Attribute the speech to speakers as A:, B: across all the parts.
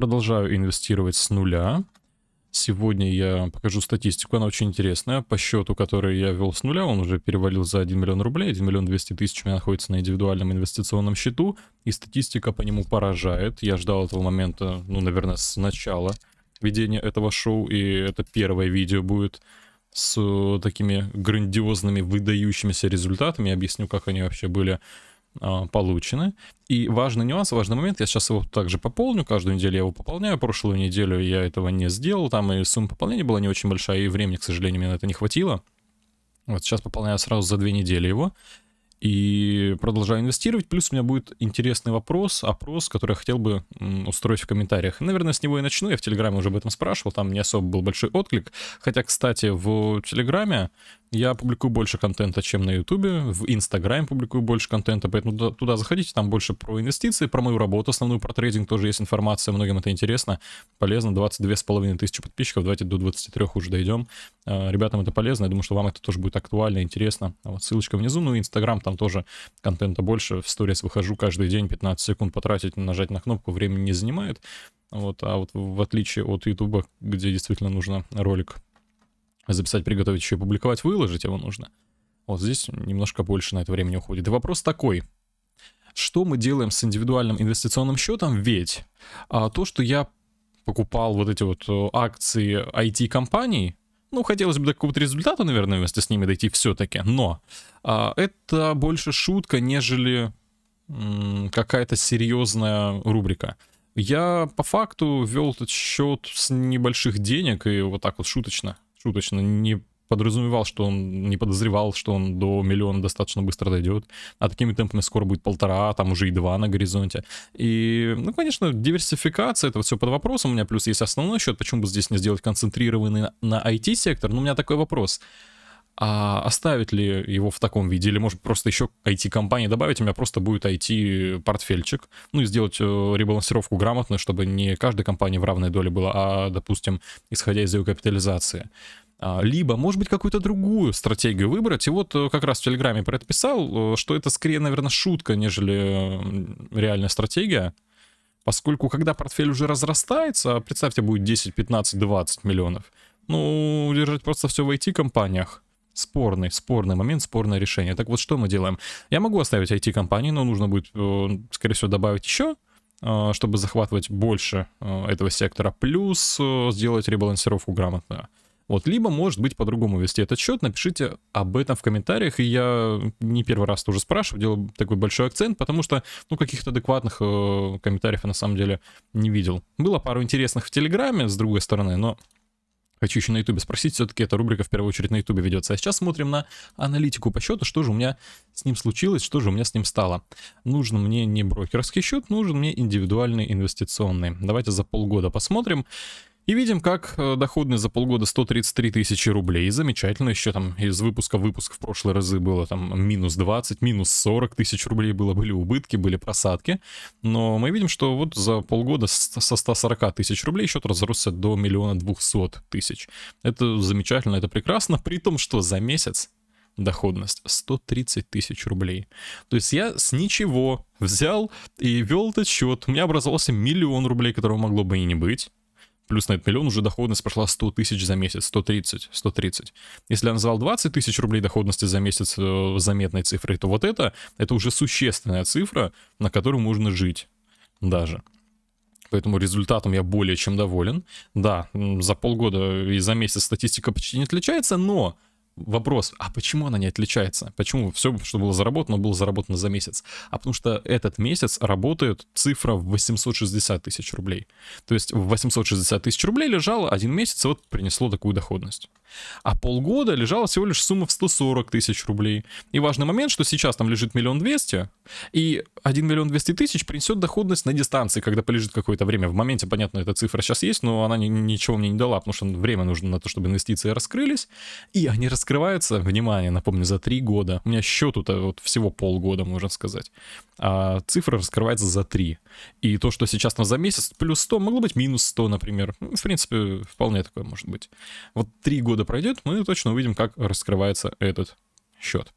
A: Продолжаю инвестировать с нуля. Сегодня я покажу статистику, она очень интересная. По счету, который я вел с нуля, он уже перевалил за 1 миллион рублей. 1 миллион 200 тысяч у меня находится на индивидуальном инвестиционном счету. И статистика по нему поражает. Я ждал этого момента, ну, наверное, с начала ведения этого шоу. И это первое видео будет с такими грандиозными, выдающимися результатами. Я объясню, как они вообще были а, получены. И важный нюанс, важный момент, я сейчас его также пополню, каждую неделю я его пополняю, прошлую неделю я этого не сделал, там и сумма пополнения была не очень большая, и времени, к сожалению, мне на это не хватило. Вот сейчас пополняю сразу за две недели его, и продолжаю инвестировать. Плюс у меня будет интересный вопрос, опрос, который я хотел бы устроить в комментариях. Наверное, с него и начну. Я в Телеграме уже об этом спрашивал, там не особо был большой отклик. Хотя, кстати, в Телеграме я публикую больше контента, чем на Ютубе. В Инстаграме публикую больше контента, поэтому туда, туда заходите, там больше про инвестиции, про мою работу основную, про трейдинг тоже есть информация, многим это интересно, полезно. 22 с половиной тысячи подписчиков, давайте до 23 уже дойдем. Ребятам это полезно, я думаю, что вам это тоже будет актуально, интересно. А вот ссылочка внизу, ну и Инстаграм, там тоже контента больше. В сторис выхожу каждый день, 15 секунд потратить, нажать на кнопку, времени не занимает. Вот, а вот в отличие от Ютуба, где действительно нужно ролик записать, приготовить, еще и публиковать, выложить его нужно. Вот здесь немножко больше на это время уходит. И вопрос такой. Что мы делаем с индивидуальным инвестиционным счетом? Ведь а, то, что я покупал вот эти вот э, акции IT-компаний, ну, хотелось бы до какого-то результата, наверное, вместе с ними дойти все-таки, но а, это больше шутка, нежели какая-то серьезная рубрика. Я по факту вел этот счет с небольших денег и вот так вот шуточно шуточно не подразумевал, что он не подозревал, что он до миллиона достаточно быстро дойдет, а такими темпами скоро будет полтора, а там уже и два на горизонте. И, ну, конечно, диверсификация, это все под вопросом. У меня плюс есть основной счет, почему бы здесь не сделать концентрированный на IT-сектор, но у меня такой вопрос — а оставить ли его в таком виде? Или, может, просто еще IT-компании добавить? У меня просто будет IT-портфельчик. Ну и сделать э, ребалансировку грамотно, чтобы не каждой компании в равной доле была, а, допустим, исходя из ее капитализации а, либо, может быть, какую-то другую стратегию выбрать. И вот э, как раз в Телеграме про это писал, э, что это скорее, наверное, шутка, нежели реальная стратегия. Поскольку, когда портфель уже разрастается, а представьте, будет 10, 15, 20 миллионов, ну, держать просто все в IT-компаниях, спорный, спорный момент, спорное решение. Так вот, что мы делаем? Я могу оставить IT-компании, но нужно будет, э, скорее всего, добавить еще э, чтобы захватывать больше э, этого сектора, плюс сделать ребалансировку грамотно. Вот, либо, может быть, по-другому вести этот счет. Напишите об этом в комментариях. И я не первый раз тоже спрашиваю, делаю такой большой акцент, потому что, ну, каких-то адекватных э, комментариев я на самом деле не видел. Было пару интересных в Телеграме, с другой стороны, но Хочу еще на Ютубе спросить, все-таки эта рубрика в первую очередь на Ютубе ведется. А сейчас смотрим на аналитику по счету, что же у меня с ним случилось, что же у меня с ним стало. Нужен мне не брокерский счет, нужен мне индивидуальный инвестиционный. Давайте за полгода посмотрим. И видим, как э, доходность за полгода 133 тысячи рублей. Замечательно, еще там из выпуска в выпуск в прошлые разы было там минус 20, минус 40 тысяч рублей было, были убытки, были просадки. Но мы видим, что вот за полгода со 140 тысяч рублей счет разросся до миллиона 200 тысяч. Это замечательно, это прекрасно, при том, что за месяц доходность 130 тысяч рублей. То есть я с ничего взял и вел этот счет. У меня образовался миллион рублей, которого могло бы и не быть плюс на этот миллион уже доходность прошла 100 тысяч за месяц, 130, 130. Если я назвал 20 тысяч рублей доходности за месяц э, заметной цифрой, то вот это, это уже существенная цифра, на которую можно жить даже. Поэтому результатом я более чем доволен. Да, за полгода и за месяц статистика почти не отличается, но вопрос, а почему она не отличается? Почему все, что было заработано, было заработано за месяц? А потому что этот месяц работает цифра в 860 тысяч рублей. То есть в 860 тысяч рублей лежало один месяц, и вот принесло такую доходность. А полгода лежала всего лишь сумма в 140 тысяч рублей. И важный момент, что сейчас там лежит миллион двести, и 1 миллион двести тысяч принесет доходность на дистанции, когда полежит какое-то время. В моменте, понятно, эта цифра сейчас есть, но она ничего мне не дала, потому что время нужно на то, чтобы инвестиции раскрылись, и они раскрылись Открывается, внимание, напомню, за три года. У меня счет то вот всего полгода, можно сказать. А цифра раскрывается за три. И то, что сейчас там за месяц, плюс 100, могло быть минус 100, например. Ну, в принципе, вполне такое может быть. Вот три года пройдет, мы точно увидим, как раскрывается этот счет.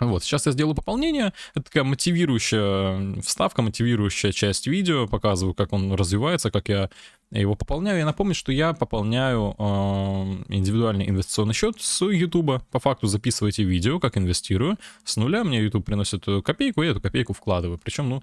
A: Вот, сейчас я сделаю пополнение. Это такая мотивирующая вставка, мотивирующая часть видео. Показываю, как он развивается, как я его пополняю. Я напомню, что я пополняю э, индивидуальный инвестиционный счет с YouTube. По факту записывайте видео, как инвестирую. С нуля мне YouTube приносит э, копейку, я эту копейку вкладываю. Причем, ну,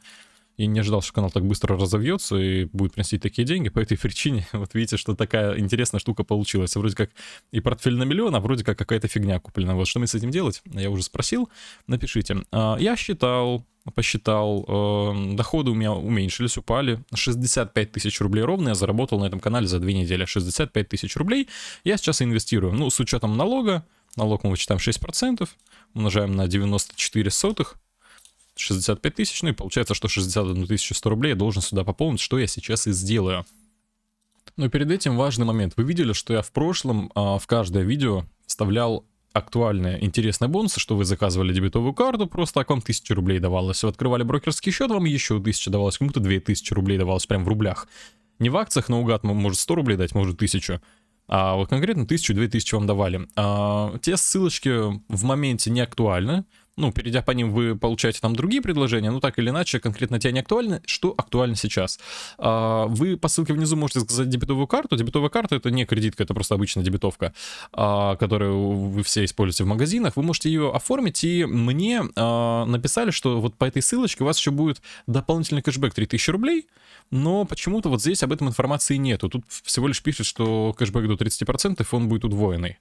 A: и не ожидал, что канал так быстро разовьется и будет приносить такие деньги. По этой причине, вот видите, что такая интересная штука получилась. Вроде как и портфель на миллион, а вроде как какая-то фигня куплена. Вот что мы с этим делать? Я уже спросил, напишите. А, я считал, посчитал, эм, доходы у меня уменьшились, упали. 65 тысяч рублей ровно я заработал на этом канале за две недели. 65 тысяч рублей я сейчас инвестирую. Ну, с учетом налога, налог мы вычитаем 6%, умножаем на 94 сотых, 65 тысяч, ну и получается, что 61 100 рублей я должен сюда пополнить, что я сейчас и сделаю. Но перед этим важный момент. Вы видели, что я в прошлом а, в каждое видео вставлял актуальные интересные бонусы, что вы заказывали дебетовую карту, просто так вам 1000 рублей давалось. Вы открывали брокерский счет, вам еще 1000 давалось, кому-то 2000 рублей давалось прям в рублях. Не в акциях но угад, может 100 рублей дать, может 1000. А вот конкретно 1000-2000 вам давали. А, те ссылочки в моменте не актуальны ну, перейдя по ним, вы получаете там другие предложения, ну, так или иначе, конкретно те не актуальны, что актуально сейчас. А, вы по ссылке внизу можете сказать дебетовую карту. Дебетовая карта — это не кредитка, это просто обычная дебетовка, а, которую вы все используете в магазинах. Вы можете ее оформить, и мне а, написали, что вот по этой ссылочке у вас еще будет дополнительный кэшбэк 3000 рублей, но почему-то вот здесь об этом информации нету. Тут всего лишь пишет, что кэшбэк до 30% он будет удвоенный.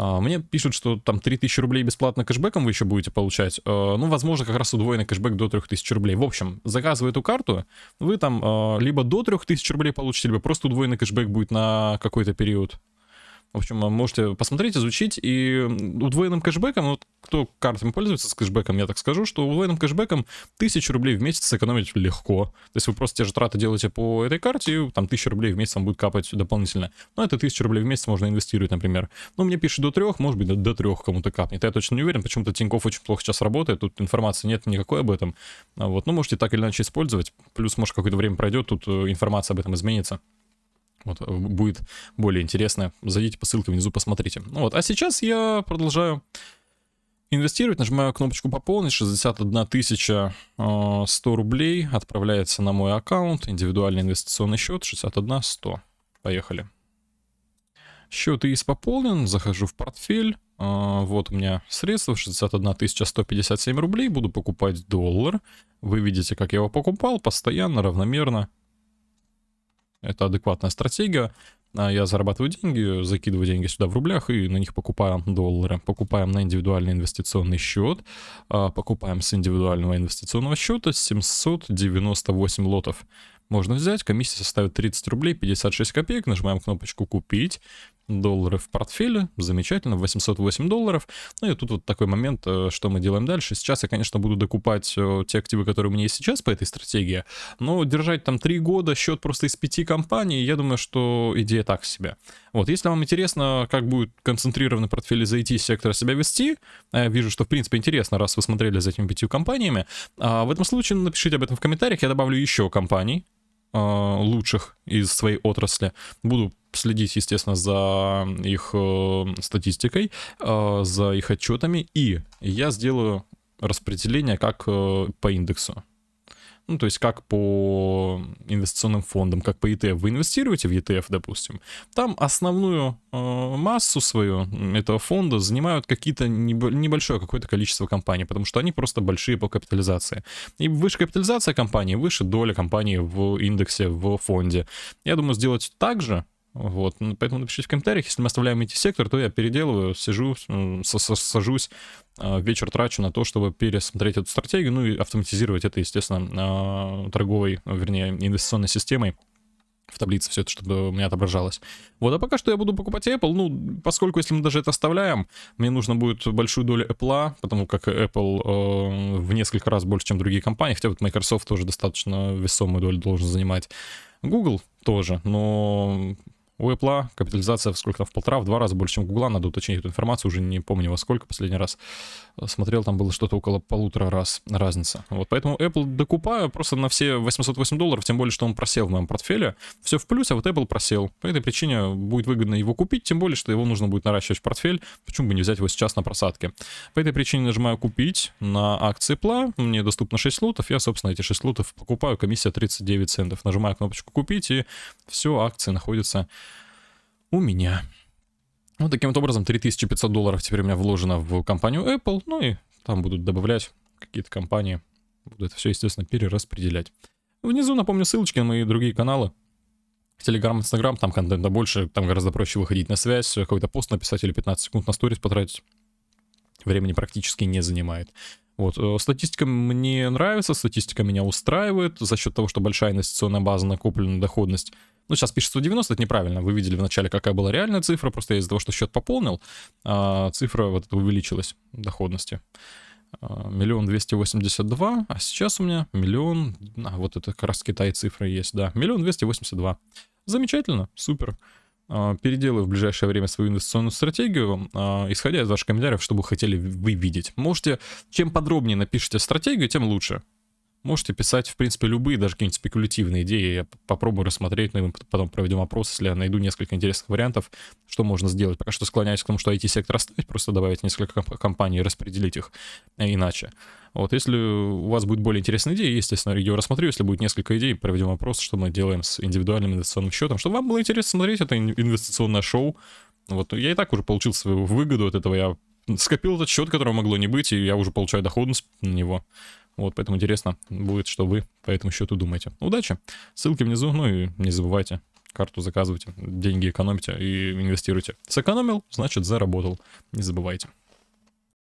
A: А, мне пишут, что там 3000 рублей бесплатно кэшбэком вы еще будете получать. А, ну, возможно, как раз удвоенный кэшбэк до 3000 рублей. В общем, заказывая эту карту, вы там а, либо до 3000 рублей получите, либо просто удвоенный кэшбэк будет на какой-то период. В общем, э, можете посмотреть, изучить. И удвоенным кэшбэком, ну, вот кто картами пользуется с кэшбэком, я так скажу, что удвоенным кэшбэком 1000 рублей в месяц сэкономить легко. То есть вы просто те же траты делаете по этой карте, и там 1000 рублей в месяц вам будет капать дополнительно. Но это 1000 рублей в месяц можно инвестировать, например. Ну, мне пишет до трех, может быть, до, до трех кому-то капнет. Я точно не уверен, почему-то Тиньков очень плохо сейчас работает, тут информации нет никакой об этом. А вот, ну, можете так или иначе использовать. Плюс, может, какое-то время пройдет, тут э, информация об этом изменится. Вот, э, будет более интересно. Зайдите по ссылке внизу, посмотрите. Ну вот, а сейчас я продолжаю инвестировать. Нажимаю кнопочку «Пополнить». 61 тысяча 100 э, рублей отправляется на мой аккаунт. Индивидуальный инвестиционный счет 61 100. Поехали. Счет ИИС пополнен. Захожу в портфель. Э, вот у меня средства 61 157 рублей. Буду покупать доллар. Вы видите, как я его покупал. Постоянно, равномерно. Это адекватная стратегия. А, я зарабатываю деньги, закидываю деньги сюда в рублях и на них покупаю доллары. Покупаем на индивидуальный инвестиционный счет. А, покупаем с индивидуального инвестиционного счета 798 лотов можно взять. Комиссия составит 30 рублей 56 копеек. Нажимаем кнопочку «Купить» доллары в портфеле, замечательно, 808 долларов. Ну и тут вот такой момент, э, что мы делаем дальше. Сейчас я, конечно, буду докупать э, те активы, которые у меня есть сейчас по этой стратегии, но держать там 3 года счет просто из 5 компаний, я думаю, что идея так себе. Вот, если вам интересно, как будет концентрированный портфель из IT-сектора себя вести, я э, вижу, что, в принципе, интересно, раз вы смотрели за этими пятью компаниями, а в этом случае напишите об этом в комментариях, я добавлю еще компаний, Э, лучших из своей отрасли. Буду следить, естественно, за их э, статистикой, э, за их отчетами, и я сделаю распределение как по индексу. Ну, то есть как по инвестиционным фондам, как по ETF. Вы инвестируете в ETF, допустим, там основную э, массу свою этого фонда занимают какие-то небольшое какое-то количество компаний, потому что они просто большие по капитализации. И выше капитализация компании, выше доля компании в индексе, в фонде. Я думаю, сделать так же вот, ну, поэтому напишите в комментариях, если мы оставляем эти сектор, то я переделываю, сижу, сажусь, а, вечер трачу на то, чтобы пересмотреть эту стратегию, ну и автоматизировать это, естественно, а, торговой, ну, вернее, инвестиционной системой в таблице все это, чтобы у меня отображалось. Вот, а пока что я буду покупать Apple, ну, поскольку если мы даже это оставляем, мне нужно будет большую долю Apple, потому как Apple э, в несколько раз больше, чем другие компании, хотя вот Microsoft тоже достаточно весомую долю должен занимать. Google тоже, но у Apple капитализация в сколько там, в полтора, в два раза больше, чем у Google. Надо уточнить эту информацию, уже не помню во сколько. Последний раз смотрел, там было что-то около полутора раз разница. Вот, поэтому Apple докупаю просто на все 808 долларов, тем более, что он просел в моем портфеле. Все в плюс, а вот Apple просел. По этой причине будет выгодно его купить, тем более, что его нужно будет наращивать в портфель. Почему бы не взять его сейчас на просадке? По этой причине нажимаю «Купить» на акции Apple. Мне доступно 6 лотов. Я, собственно, эти 6 лотов покупаю. Комиссия 39 центов. Нажимаю кнопочку «Купить» и все, акции находятся у меня. Вот таким вот образом 3500 долларов теперь у меня вложено в компанию Apple, ну и там будут добавлять какие-то компании. Буду это все, естественно, перераспределять. Внизу, напомню, ссылочки на мои другие каналы. В Телеграм, Инстаграм, там контента больше, там гораздо проще выходить на связь, какой-то пост написать или 15 секунд на сторис потратить. Времени практически не занимает. Вот, э, статистика мне нравится, статистика меня устраивает за счет того, что большая инвестиционная база, накопленная доходность ну, сейчас пишет 190, это неправильно. Вы видели вначале, какая была реальная цифра, просто из-за того, что счет пополнил, а, цифра вот увеличилась доходности. А, миллион двести восемьдесят два, а сейчас у меня миллион... А, вот это как раз Китай цифры есть, да. Миллион двести восемьдесят два. Замечательно, супер. А, переделаю в ближайшее время свою инвестиционную стратегию, исходя из ваших комментариев, что бы хотели вы видеть. Можете, чем подробнее напишите стратегию, тем лучше. Можете писать, в принципе, любые, даже какие-нибудь спекулятивные идеи. Я попробую рассмотреть, но ну, мы потом проведем опрос, если я найду несколько интересных вариантов, что можно сделать. Пока что склоняюсь к тому, что IT-сектор оставить, просто добавить несколько компаний и распределить их э, иначе. Вот, если у вас будет более интересная идея, естественно, я ее рассмотрю. Если будет несколько идей, проведем опрос, что мы делаем с индивидуальным инвестиционным счетом, чтобы вам было интересно смотреть это инвестиционное шоу. Вот, я и так уже получил свою выгоду от этого. Я скопил этот счет, которого могло не быть, и я уже получаю доходность на него. Вот, поэтому интересно будет, что вы по этому счету думаете. Удачи! Ссылки внизу, ну и не забывайте карту заказывайте, деньги экономите и инвестируйте. Сэкономил, значит заработал. Не забывайте.